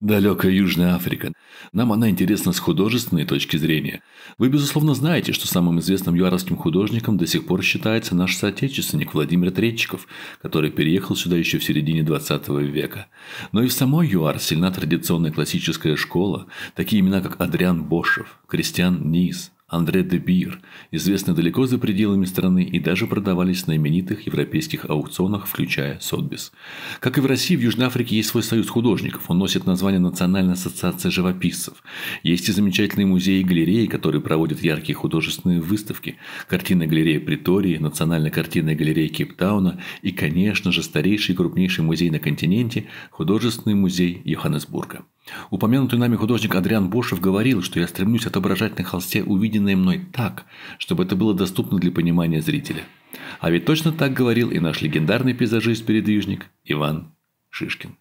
Далекая Южная Африка. Нам она интересна с художественной точки зрения. Вы, безусловно, знаете, что самым известным юаровским художником до сих пор считается наш соотечественник Владимир Третчиков, который переехал сюда еще в середине 20 века. Но и в самой ЮАР сильна традиционная классическая школа, такие имена как Адриан Бошев, Кристиан Низ, Андре де Бир, известны далеко за пределами страны и даже продавались на именитых европейских аукционах, включая Сотбис. Как и в России, в Южной Африке есть свой союз художников. Он носит название Национальная ассоциация живописцев. Есть и замечательные музеи и галереи, которые проводят яркие художественные выставки. Картина галерея Притории, Национальная картинная галерея Кейптауна и, конечно же, старейший и крупнейший музей на континенте – художественный музей Йоханнесбурга. Упомянутый нами художник Адриан Бошев говорил, что я стремлюсь отображать на холсте увиденное мной так, чтобы это было доступно для понимания зрителя. А ведь точно так говорил и наш легендарный пейзажист-передвижник Иван Шишкин.